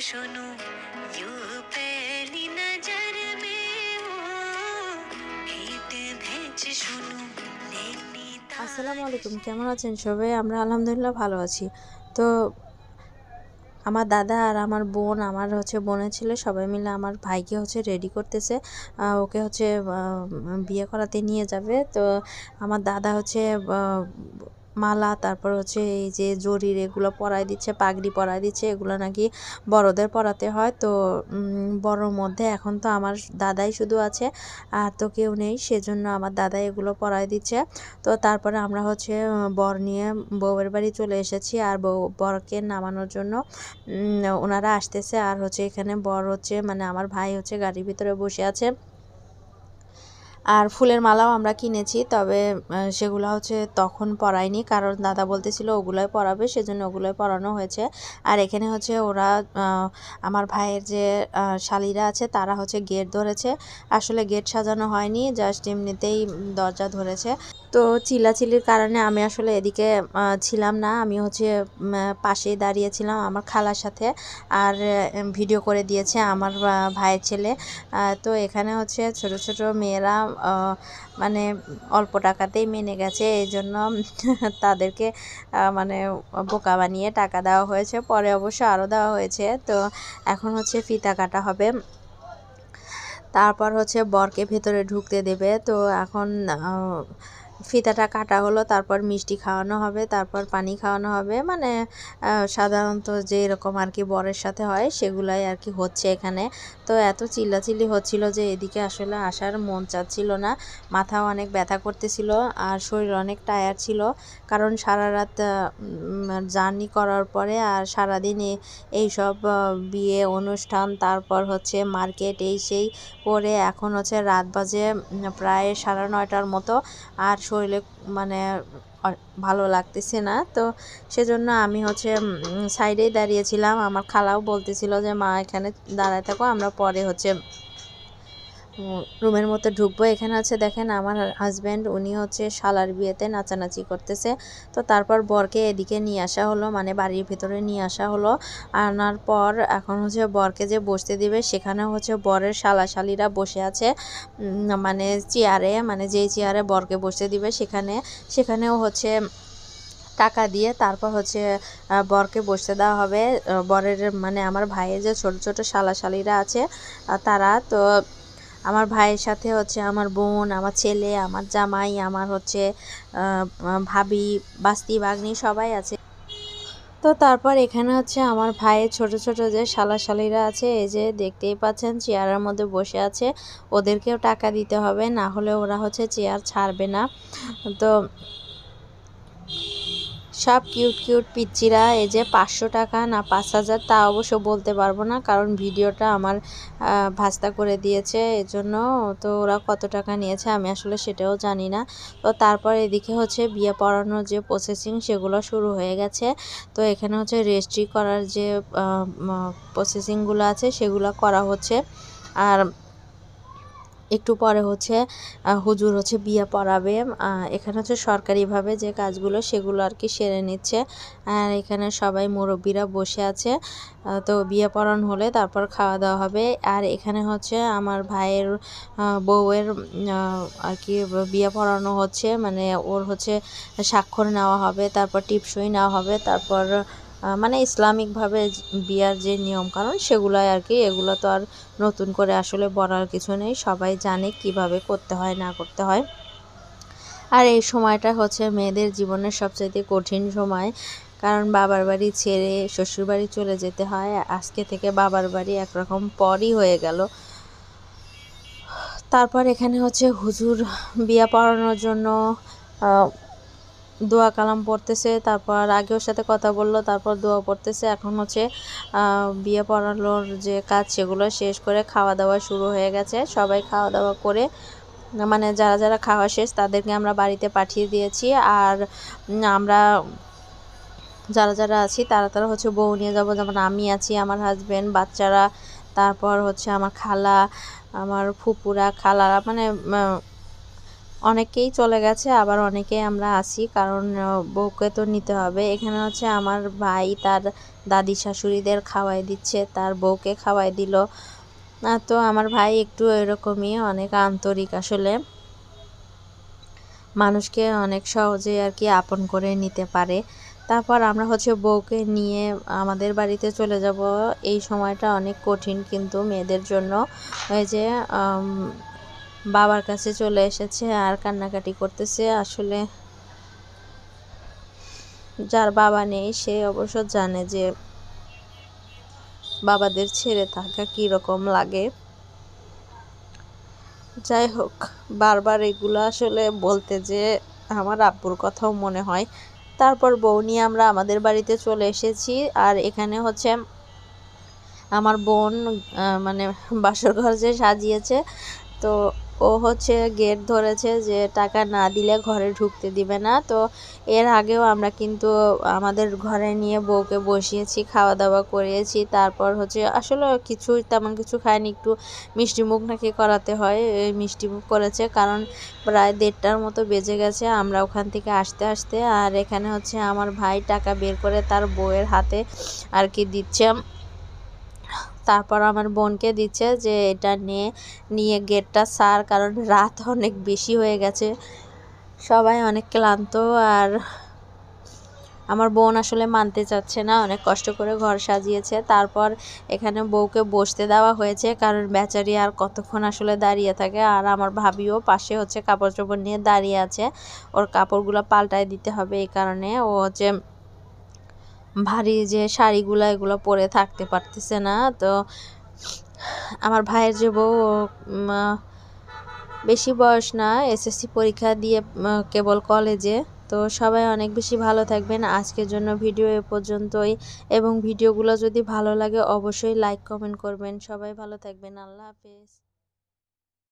আসসালামু আলাইকুম কেমন আছেন সবাই আমরা আলহামদুলিল্লাহ ভালো আছি তো আমার দাদা আর আমার বোন আমার হচ্ছে বোনের ছেলে সবাই মিলে আমার ভাইকে হচ্ছে রেডি করতেছে ওকে হচ্ছে বিয়ে করাতে নিয়ে যাবে তো আমার দাদা হচ্ছে মালা তারপর হচ্ছে এই যে জরির এগুলো পরাই দিচ্ছে পাগড়ি পরাই দিচ্ছে এগুলো নাকি বড়দের পরাতে হয় তো বড়র মধ্যে এখন তো আমার দাদাই শুধু আছে আর তো কেউ নেই সেজন্য আমার দাদাই এগুলো পরাই দিচ্ছে তো তারপরে আমরা হচ্ছে বর নিয়ে বউয়ের বাড়ি চলে এসেছি আর বউ বরকে নামানোর জন্য ওনারা আসতেছে আর হচ্ছে এখানে বর হচ্ছে মানে আমার ভাই হচ্ছে গাড়ির ভিতরে বসে আছে আর ফুলের মালাও আমরা কিনেছি তবে সেগুলো হচ্ছে তখন পরাইনি কারণ দাদা বলতেছিল ওগুলোই পরাবে সেজন্য ওগুলোই পরানো হয়েছে আর এখানে হচ্ছে ওরা আমার ভাইয়ের যে শালিরা আছে তারা হচ্ছে গেট ধরেছে আসলে গেট সাজানো হয়নি জাস্ট এমনিতেই দরজা ধরেছে তো চিলাচিলির কারণে আমি আসলে এদিকে ছিলাম না আমি হচ্ছে পাশেই দাঁড়িয়েছিলাম আমার খালার সাথে আর ভিডিও করে দিয়েছে আমার ভাইয়ের ছেলে তো এখানে হচ্ছে ছোট ছোট মেয়েরা মানে অল্প টাকাতেই মেনে গেছে এই জন্য তাদেরকে মানে বোকা বানিয়ে টাকা দেওয়া হয়েছে পরে অবশ্য আরও দেওয়া হয়েছে তো এখন হচ্ছে ফিতা কাটা হবে তারপর হচ্ছে বরকে ভেতরে ঢুকতে দেবে তো এখন ফিতাটা কাটা হলো তারপর মিষ্টি খাওয়ানো হবে তারপর পানি খাওয়ানো হবে মানে সাধারণত যে এরকম আর কি বরের সাথে হয় সেগুলাই আর কি হচ্ছে এখানে তো এত চিল্লাচিল্লি হচ্ছিল যে এদিকে আসলে আসার মন চাচ্ছিল না মাথা অনেক ব্যথা করতেছিল আর শরীর অনেক টায়ার ছিল কারণ সারা রাত জার্নি করার পরে আর সারাদিন এইসব বিয়ে অনুষ্ঠান তারপর হচ্ছে মার্কেট এই সেই করে এখন হচ্ছে রাত বাজে প্রায় সাড়ে নয়টার মতো আর শরীরে মানে ভালো লাগতেছে না তো সেজন্য আমি হচ্ছে সাইডেই দাঁড়িয়েছিলাম আমার খালাও বলতেছিল যে মা এখানে দাঁড়ায় থাকো আমরা পরে হচ্ছে রুমের মধ্যে ঢুকবো এখানে আছে দেখেন আমার হাজব্যান্ড উনি হচ্ছে শালার বিয়েতে নাচানাচি করতেছে তো তারপর বরকে এদিকে নিয়ে আসা হলো মানে বাড়ির ভিতরে নিয়ে আসা হলো আনার পর এখন হচ্ছে বরকে যে বসতে দিবে সেখানে হচ্ছে বরের শালাশালিরা বসে আছে মানে চেয়ারে মানে যেই চেয়ারে বরকে বসতে দিবে সেখানে সেখানেও হচ্ছে টাকা দিয়ে তারপর হচ্ছে বরকে বসতে দেওয়া হবে বরের মানে আমার ভাইয়ের যে ছোট ছোট শালাশালিরা আছে তারা তো আমার ভাইয়ের সাথে হচ্ছে আমার বোন আমার ছেলে আমার জামাই আমার হচ্ছে ভাবি বাস্তি বাগনি সবাই আছে তো তারপর এখানে হচ্ছে আমার ভাইয়ের ছোট ছোট যে শালা শালিরা আছে এই যে দেখতেই পাচ্ছেন চেয়ারের মধ্যে বসে আছে ওদেরকেও টাকা দিতে হবে না হলে ওরা হচ্ছে চেয়ার ছাড়বে না তো সব কিউট কিউট পিচিরা এই যে পাঁচশো টাকা না পাঁচ হাজার তা অবশ্য বলতে পারবো না কারণ ভিডিওটা আমার ভাস্তা করে দিয়েছে এজন্য তো ওরা কত টাকা নিয়েছে আমি আসলে সেটাও জানি না তো তারপর এদিকে হচ্ছে বিয়ে পড়ানোর যে প্রসেসিং সেগুলো শুরু হয়ে গেছে তো এখানে হচ্ছে রেজিস্ট্রি করার যে প্রসেসিংগুলো আছে সেগুলো করা হচ্ছে আর একটু পরে হচ্ছে হুজুর হচ্ছে বিয়ে পড়াবে এখানে হচ্ছে সরকারিভাবে যে কাজগুলো সেগুলো আর কি সেরে নিচ্ছে আর এখানে সবাই মুরব্বীরা বসে আছে তো বিয়ে পড়ান হলে তারপর খাওয়া দাওয়া হবে আর এখানে হচ্ছে আমার ভাইয়ের বউয়ের আর কি বিয়ে পড়ানো হচ্ছে মানে ওর হচ্ছে স্বাক্ষর নেওয়া হবে তারপর টিপসই নেওয়া হবে তারপর মানে ইসলামিকভাবে বিয়ার যে নিয়ম কারণ সেগুলাই আর কি এগুলো তো আর নতুন করে আসলে বলার কিছু নেই সবাই জানে কিভাবে করতে হয় না করতে হয় আর এই সময়টা হচ্ছে মেয়েদের জীবনের সবচেয়ে কঠিন সময় কারণ বাবার বাড়ি ছেড়ে শ্বশুর বাড়ি চলে যেতে হয় আজকে থেকে বাবার বাড়ি একরকম পরই হয়ে গেল তারপর এখানে হচ্ছে হুজুর বিয়া পড়ানোর জন্য দোয়া কালাম পড়তেছে তারপর আগে ওর সাথে কথা বলল তারপর দোয়া পড়তেছে এখন হচ্ছে বিয়ে পড়ানোর যে কাজ সেগুলো শেষ করে খাওয়া দাওয়া শুরু হয়ে গেছে সবাই খাওয়া দাওয়া করে মানে যারা যারা খাওয়া শেষ তাদেরকে আমরা বাড়িতে পাঠিয়ে দিয়েছি আর আমরা যারা যারা আছি তারা তারা হচ্ছে বউ নিয়ে যাবো যেমন আমি আছি আমার হাজব্যান্ড বাচ্চারা তারপর হচ্ছে আমার খালা আমার ফুপুরা খালারা মানে অনেকেই চলে গেছে আবার অনেকেই আমরা আসি কারণ বউকে তো নিতে হবে এখানে হচ্ছে আমার ভাই তার দাদি শাশুড়িদের খাওয়াই দিচ্ছে তার বউকে খাওয়াই দিল তো আমার ভাই একটু এরকমই অনেক আন্তরিক আসলে মানুষকে অনেক সহজে আর কি আপন করে নিতে পারে তারপর আমরা হচ্ছে বউকে নিয়ে আমাদের বাড়িতে চলে যাব এই সময়টা অনেক কঠিন কিন্তু মেয়েদের জন্য ওই যে বাবার কাছে চলে এসেছে আর কান্নাকাটি করতেছে আসলে যার বাবা নেই সে অবশ্য জানে যে বাবাদের ছেড়ে থাকা কীরকম লাগে যাই হোক বারবার এগুলো আসলে বলতে যে আমার আব্বুর কথাও মনে হয় তারপর বউ নিয়ে আমরা আমাদের বাড়িতে চলে এসেছি আর এখানে হচ্ছে আমার বোন মানে বাসর ঘর যে সাজিয়েছে তো ও হচ্ছে গেট ধরেছে যে টাকা না দিলে ঘরে ঢুকতে দিবে না তো এর আগেও আমরা কিন্তু আমাদের ঘরে নিয়ে বউকে বসিয়েছি খাওয়া দাওয়া করিয়েছি তারপর হচ্ছে আসলে কিছু তেমন কিছু খায়নি একটু মিষ্টিমুখ নাকি করাতে হয় মিষ্টিমুখ করেছে কারণ প্রায় দেড়টার মতো বেজে গেছে আমরা ওখান থেকে আসতে আসতে আর এখানে হচ্ছে আমার ভাই টাকা বের করে তার বউয়ের হাতে আর কি দিচ্ছে তারপর আমার বোনকে দিচ্ছে যে এটা নিয়ে নিয়ে গেটটা সার কারণ রাত অনেক বেশি হয়ে গেছে সবাই অনেক ক্লান্ত আর আমার বোন আসলে মানতে চাচ্ছে না অনেক কষ্ট করে ঘর সাজিয়েছে তারপর এখানে বউকে বসতে দেওয়া হয়েছে কারণ বেচারি আর কতক্ষণ আসলে দাঁড়িয়ে থাকে আর আমার ভাবিও পাশে হচ্ছে কাপড় চোপড় নিয়ে দাঁড়িয়ে আছে ওর কাপড়গুলো পাল্টায় দিতে হবে এই কারণে ও হচ্ছে ভারী যে শাড়িগুলো এগুলো পরে থাকতে পারতেছে না তো আমার ভাইয়ের যে বউ বেশি বয়স না এসএসসি পরীক্ষা দিয়ে কেবল কলেজে তো সবাই অনেক বেশি ভালো থাকবেন আজকের জন্য ভিডিও এ পর্যন্তই এবং ভিডিওগুলো যদি ভালো লাগে অবশ্যই লাইক কমেন্ট করবেন সবাই ভালো থাকবেন আল্লাহ হাফেজ